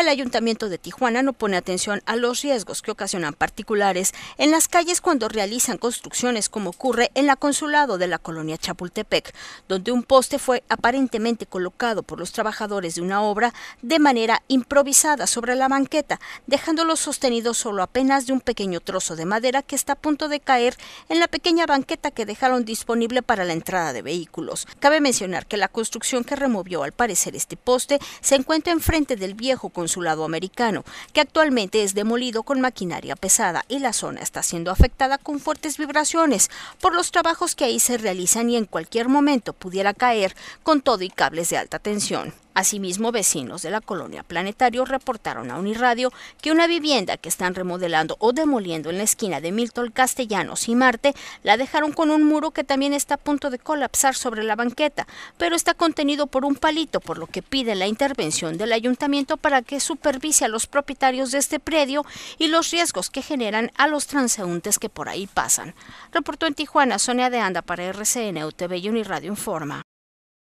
el Ayuntamiento de Tijuana no pone atención a los riesgos que ocasionan particulares en las calles cuando realizan construcciones como ocurre en la consulado de la colonia Chapultepec, donde un poste fue aparentemente colocado por los trabajadores de una obra de manera improvisada sobre la banqueta, dejándolo sostenido solo apenas de un pequeño trozo de madera que está a punto de caer en la pequeña banqueta que dejaron disponible para la entrada de vehículos. Cabe mencionar que la construcción que removió al parecer este poste se encuentra enfrente del viejo consulado americano, que actualmente es demolido con maquinaria pesada y la zona está siendo afectada con fuertes vibraciones por los trabajos que ahí se realizan y en cualquier momento pudiera caer con todo y cables de alta tensión. Asimismo, vecinos de la colonia Planetario reportaron a Uniradio que una vivienda que están remodelando o demoliendo en la esquina de Milton Castellanos y Marte la dejaron con un muro que también está a punto de colapsar sobre la banqueta, pero está contenido por un palito, por lo que piden la intervención del ayuntamiento para que supervise a los propietarios de este predio y los riesgos que generan a los transeúntes que por ahí pasan. Reportó en Tijuana Sonia de Anda para RCN, TV y Uniradio Informa.